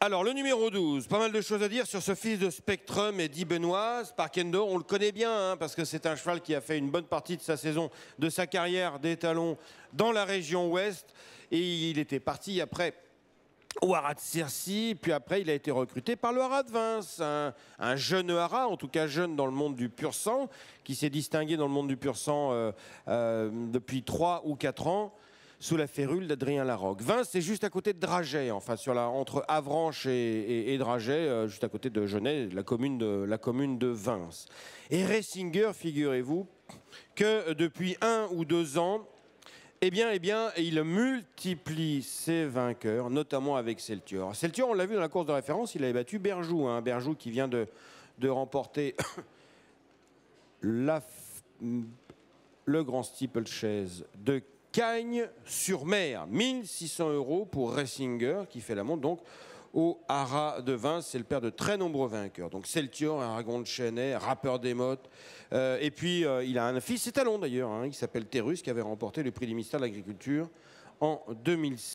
Alors, le numéro 12, pas mal de choses à dire sur ce fils de Spectrum et d'Ibenois. Parkendo. on le connaît bien, hein, parce que c'est un cheval qui a fait une bonne partie de sa saison, de sa carrière d'étalon dans la région ouest. Et il était parti après au Haras puis après il a été recruté par le Haras de Vince, un, jeune Haras, en tout cas jeune dans le monde du pur sang, qui s'est distingué dans le monde du pur sang euh, euh, depuis 3 ou 4 ans sous la férule d'Adrien Larocque. Vins, c'est juste à côté de Draget, enfin, sur la, entre Avranches et, Draget, euh, juste à côté de Genève, la commune de, la commune de Vince. Et Ressinger, figurez-vous, que depuis un ou deux ans, eh bien, eh bien, il multiplie ses vainqueurs, notamment avec Celtior. Celtior, on l'a vu dans la course de référence, il avait battu Berjou, un hein. Berjou qui vient de, de remporter la, le Grand steeple Chase de Gagne sur mer 1600 euros pour Ressinger qui fait la montre donc au hara de vin C'est le père de très nombreux vainqueurs. Donc Celtior, Aragon de Chenet, rappeur des mottes. Euh, et puis euh, il a un fils étalon d'ailleurs, qui hein, s'appelle Thérus, qui avait remporté le prix du ministère de l'Agriculture en 2006.